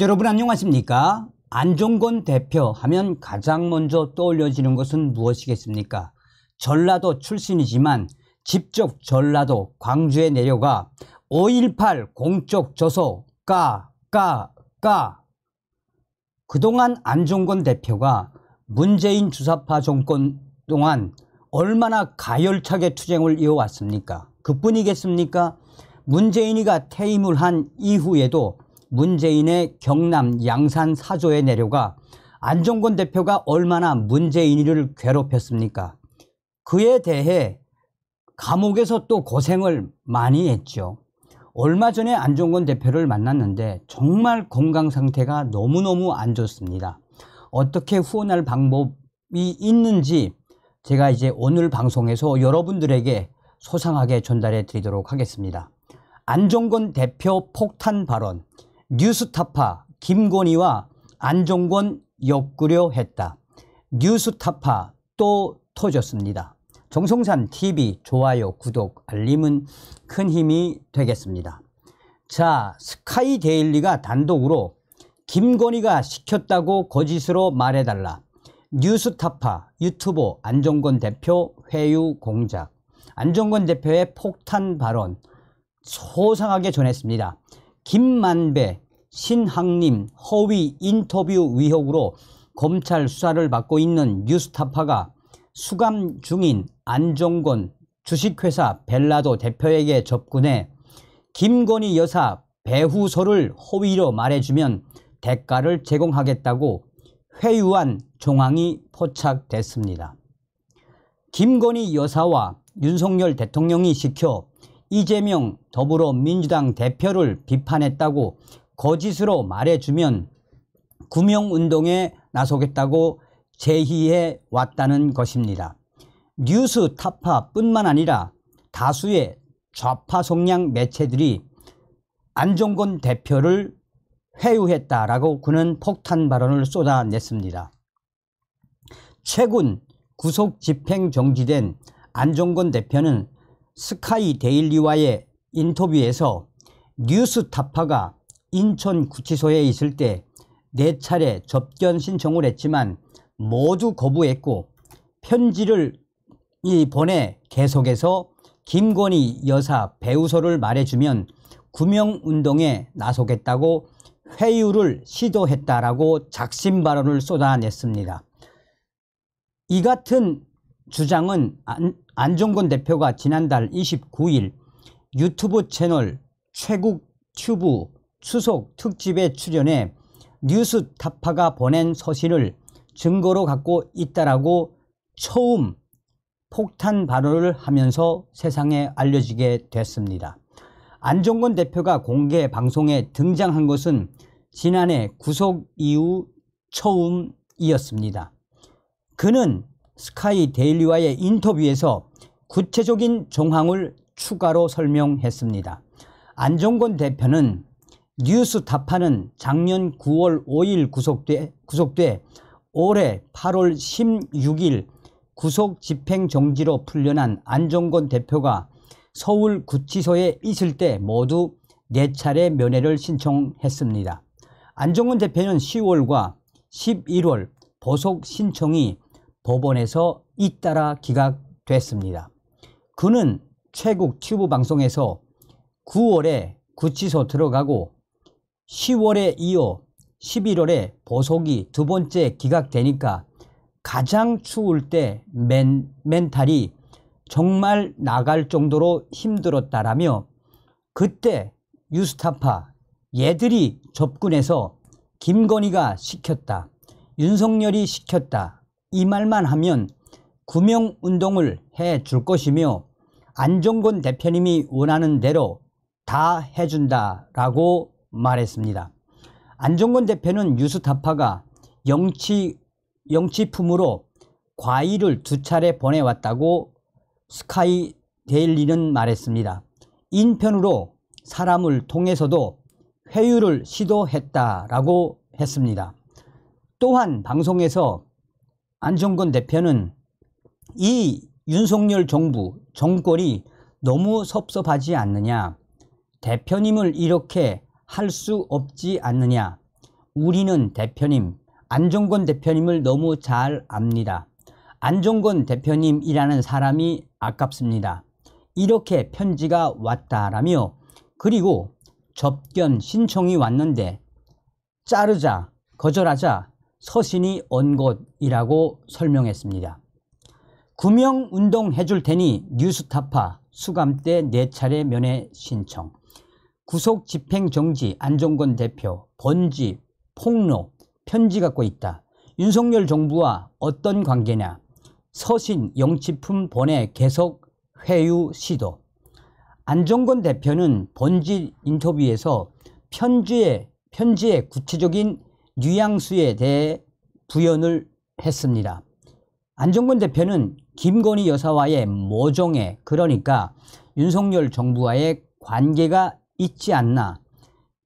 여러분 안녕하십니까? 안종건 대표 하면 가장 먼저 떠올려지는 것은 무엇이겠습니까? 전라도 출신이지만 직접 전라도 광주에 내려가 5.18 공적 저서 까, 까, 까. 그동안 안종건 대표가 문재인 주사파 정권 동안 얼마나 가열차게 투쟁을 이어왔습니까? 그뿐이겠습니까? 문재인이가 퇴임을 한 이후에도 문재인의 경남 양산 사조에 내려가 안종건 대표가 얼마나 문재인이를 괴롭혔습니까? 그에 대해 감옥에서 또 고생을 많이 했죠. 얼마 전에 안종건 대표를 만났는데 정말 건강 상태가 너무너무 안 좋습니다. 어떻게 후원할 방법이 있는지 제가 이제 오늘 방송에서 여러분들에게 소상하게 전달해 드리도록 하겠습니다. 안종건 대표 폭탄 발언 뉴스타파 김건희와 안종권 엮으려 했다. 뉴스타파 또 터졌습니다. 정성산 TV 좋아요, 구독, 알림은 큰 힘이 되겠습니다. 자, 스카이 데일리가 단독으로 김건희가 시켰다고 거짓으로 말해달라. 뉴스타파 유튜버 안종권 대표 회유 공작. 안종권 대표의 폭탄 발언 소상하게 전했습니다. 김만배, 신학림, 허위 인터뷰 의혹으로 검찰 수사를 받고 있는 뉴스타파가 수감 중인 안종건 주식회사 벨라도 대표에게 접근해 김건희 여사 배후설을 허위로 말해주면 대가를 제공하겠다고 회유한 정황이 포착됐습니다. 김건희 여사와 윤석열 대통령이 시켜 이재명 더불어민주당 대표를 비판했다고 거짓으로 말해주면 구명운동에 나서겠다고 제의해 왔다는 것입니다. 뉴스 타파뿐만 아니라 다수의 좌파 성량 매체들이 안종건 대표를 회유했다라고 그는 폭탄 발언을 쏟아냈습니다. 최근 구속 집행 정지된 안종건 대표는 스카이 데일리와의 인터뷰에서 뉴스타파가 인천구치소에 있을 때 네 차례 접견 신청을 했지만 모두 거부했고 편지를 보내 계속해서 김건희 여사 배우소를 말해주면 구명운동에 나서겠다고 회유를 시도했다라고 작심 발언을 쏟아냈습니다. 이 같은 주장은 안종근 대표가 지난달 29일 유튜브 채널 최국 튜브 추석 특집에 출연해 뉴스 타파가 보낸 서신을 증거로 갖고 있다라고 처음 폭탄 발언을 하면서 세상에 알려지게 됐습니다. 안종건 대표가 공개 방송에 등장한 것은 지난해 구속 이후 처음이었습니다. 그는 스카이 데일리와의 인터뷰에서 구체적인 정황을 추가로 설명했습니다. 안종건 대표는 뉴스타파는 작년 9월 5일 구속돼, 구속돼 올해 8월 16일 구속 집행정지로 풀려난 안종건 대표가 서울구치소에 있을 때 모두 4차례 면회를 신청했습니다. 안종건 대표는 10월과 11월 보석 신청이 법원에서 잇따라 기각됐습니다. 그는 최국 튜브 방송에서 9월에 구치소 들어가고 10월에 이어 11월에 보석이 두 번째 기각되니까 가장 추울 때 멘, 멘탈이 정말 나갈 정도로 힘들었다라며 그때 유스타파 얘들이 접근해서 김건희가 시켰다 윤석열이 시켰다 이 말만 하면 구명운동을 해 줄 것이며 안종근 대표님이 원하는 대로 다 해준다라고 말했습니다. 안종근 대표는 유스타파가 영치, 영치품으로 과일을 두 차례 보내왔다고 스카이 데일리는 말했습니다. 인편으로 사람을 통해서도 회유를 시도했다라고 했습니다. 또한 방송에서 안종근 대표는 이 윤석열 정부, 정권이 너무 섭섭하지 않느냐. 대표님을 이렇게 할 수 없지 않느냐. 우리는 대표님, 안정권 대표님을 너무 잘 압니다. 안정권 대표님이라는 사람이 아깝습니다. 이렇게 편지가 왔다라며 그리고 접견 신청이 왔는데 자르자, 거절하자 서신이 온 것이라고 설명했습니다. 구명운동 해줄 테니 뉴스타파 수감대 4차례 면회 신청 구속 집행정지 안종건 대표 번지 폭로 편지 갖고 있다 윤석열 정부와 어떤 관계냐 서신 영치품 번외 계속 회유 시도 안종건 대표는 번지 인터뷰에서 편지의 편지의 구체적인 뉘앙스에 대해 부연을 했습니다 안정권 대표는 김건희 여사와의 모종의 그러니까 윤석열 정부와의 관계가 있지 않나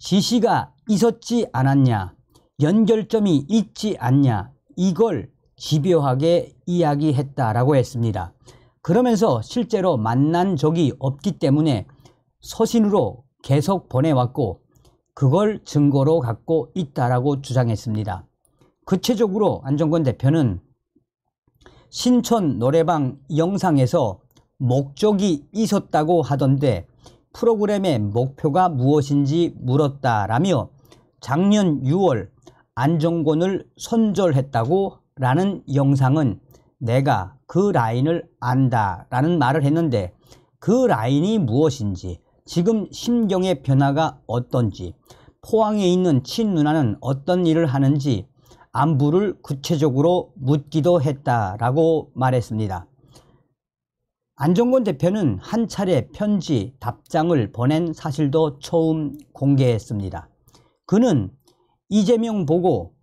지시가 있었지 않았냐 연결점이 있지 않냐 이걸 집요하게 이야기했다라고 했습니다. 그러면서 실제로 만난 적이 없기 때문에 서신으로 계속 보내왔고 그걸 증거로 갖고 있다라고 주장했습니다. 구체적으로 안정권 대표는 신촌 노래방 영상에서 목적이 있었다고 하던데 프로그램의 목표가 무엇인지 물었다라며 작년 6월 안정권을 선절했다고 라는 영상은 내가 그 라인을 안다 라는 말을 했는데 그 라인이 무엇인지 지금 심경의 변화가 어떤지 포항에 있는 친누나는 어떤 일을 하는지 안부를 구체적으로 묻기도 했다라고 말했습니다. 안정권 대표는 한 차례 편지 답장을 보낸 사실도 처음 공개했습니다. 그는 이재명 보고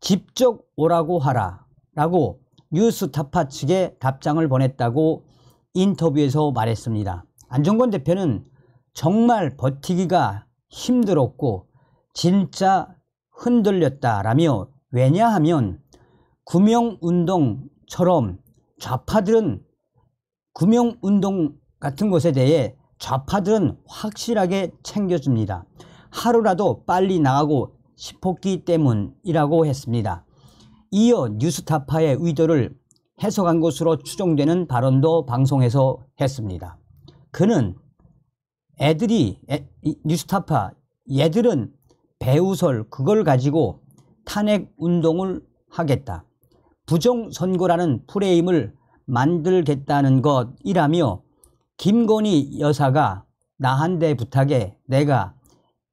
직접 오라고 하라 라고 뉴스타파 측에 답장을 보냈다고 인터뷰에서 말했습니다. 안정권 대표는 정말 버티기가 힘들었고 진짜 흔들렸다라며 왜냐하면 구명운동처럼 좌파들은 구명운동 같은 것에 대해 좌파들은 확실하게 챙겨줍니다. 하루라도 빨리 나가고 싶었기 때문이라고 했습니다. 이어 뉴스타파의 의도를 해석한 것으로 추정되는 발언도 방송에서 했습니다. 그는 애들이 뉴스타파 얘들은 배우설 그걸 가지고 탄핵 운동을 하겠다. 부정선거라는 프레임을 만들겠다는 것이라며 김건희 여사가 나한테 부탁해 내가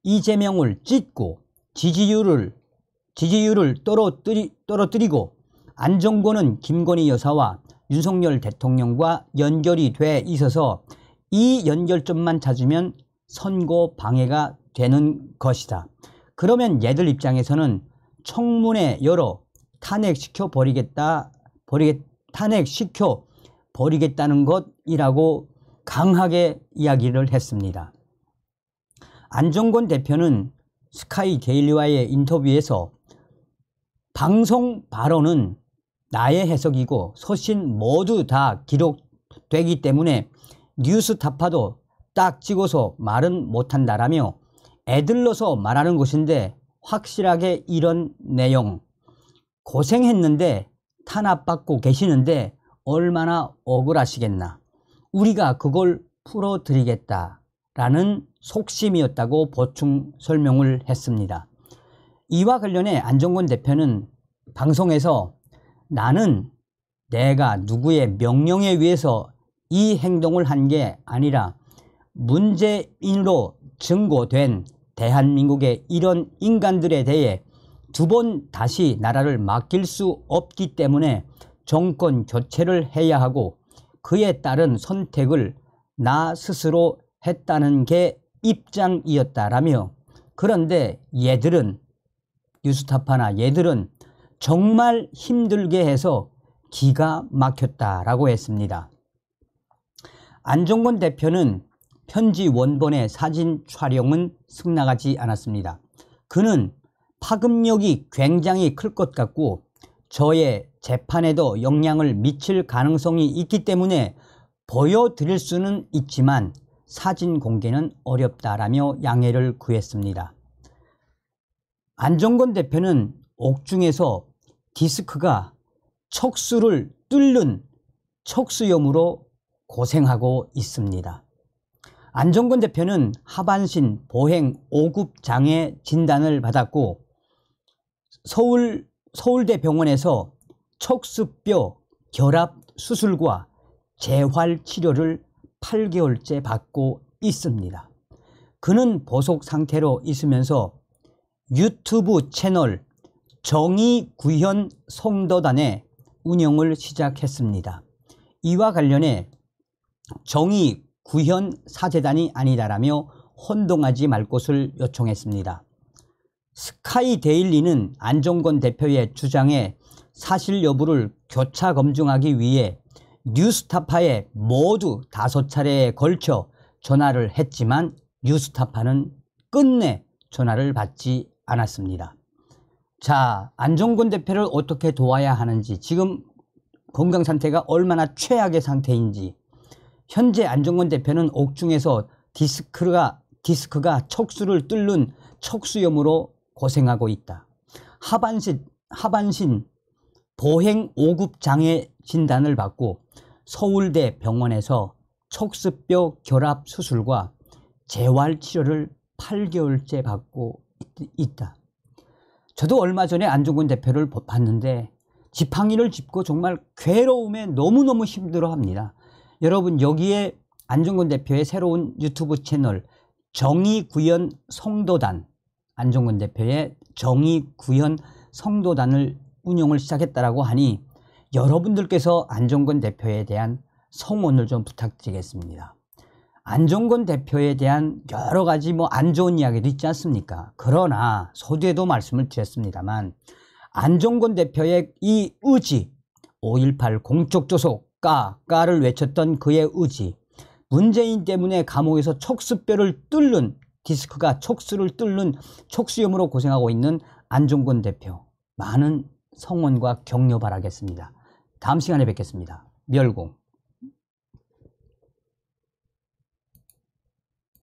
이재명을 찢고 지지율을 지지율을 떨어뜨리, 떨어뜨리고 안정권은 김건희 여사와 윤석열 대통령과 연결이 돼 있어서 이 연결점만 찾으면 선거 방해가 되는 것이다. 그러면 얘들 입장에서는 청문회 열어 탄핵시켜 버리겠다 버리겠 탄핵시켜 버리겠다는 것이라고 강하게 이야기를 했습니다. 안정권 대표는 스카이 게일리와의 인터뷰에서 방송 발언은 나의 해석이고 소신 모두 다 기록되기 때문에 뉴스타파도 딱 찍어서 말은 못한다라며 애들러서 말하는 것인데 확실하게 이런 내용 고생했는데 탄압받고 계시는데 얼마나 억울하시겠나 우리가 그걸 풀어드리겠다 라는 속심이었다고 보충 설명을 했습니다 이와 관련해 안정권 대표는 방송에서 나는 내가 누구의 명령에 의해서 이 행동을 한 게 아니라 문재인으로 증거된 대한민국의 이런 인간들에 대해 두 번 다시 나라를 맡길 수 없기 때문에 정권 교체를 해야 하고 그에 따른 선택을 나 스스로 했다는 게 입장이었다라며 그런데 얘들은 유스타파나 얘들은 정말 힘들게 해서 기가 막혔다라고 했습니다. 안종건 대표는 편지 원본의 사진 촬영은 승낙하지 않았습니다. 그는 파급력이 굉장히 클 것 같고 저의 재판에도 영향을 미칠 가능성이 있기 때문에 보여드릴 수는 있지만 사진 공개는 어렵다라며 양해를 구했습니다. 안정권 대표는 옥중에서 디스크가 척수를 뚫는 척수염으로 고생하고 있습니다. 안종근 대표는 하반신 보행 5급 장애 진단을 받았고 서울 서울대병원에서 척수뼈 결합 수술과 재활 치료를 8개월째 받고 있습니다. 그는 보속 상태로 있으면서 유튜브 채널 정의구현 송도단의 운영을 시작했습니다. 이와 관련해 정의 구현 사재단이 아니다라며 혼동하지 말 것을 요청했습니다. 스카이 데일리는 안종건 대표의 주장에 사실 여부를 교차 검증하기 위해 뉴스타파에 모두 다섯 차례에 걸쳐 전화를 했지만 뉴스타파는 끝내 전화를 받지 않았습니다. 자, 안종근 대표를 어떻게 도와야 하는지, 지금 건강 상태가 얼마나 최악의 상태인지, 현재 안종건 대표는 옥중에서 디스크가, 디스크가 척수를 뚫는 척수염으로 고생하고 있다. 하반신, 하반신 보행 5급 장애 진단을 받고 서울대 병원에서 척수뼈 결합 수술과 재활 치료를 8개월째 받고 있, 다 저도 얼마 전에 안종근 대표를 봤는데 지팡이를 짚고 정말 괴로움에 너무너무 힘들어 합니다. 여러분 여기에 안종근 대표의 새로운 유튜브 채널 정의구현 성도단 안종근 대표의 정의구현 성도단을 운영을 시작했다라고 하니 여러분들께서 안종근 대표에 대한 성원을 좀 부탁드리겠습니다. 안종근 대표에 대한 여러 가지 뭐 안 좋은 이야기도 있지 않습니까? 그러나 소두에도 말씀을 드렸습니다만 안종근 대표의 이 의지 5.18 공적조속 까, 까를 외쳤던 그의 의지. 문재인 때문에 감옥에서 촉수뼈를 뚫는 디스크가 촉수를 뚫는 촉수염으로 고생하고 있는 안종권 대표. 많은 성원과 격려 바라겠습니다. 다음 시간에 뵙겠습니다. 멸공.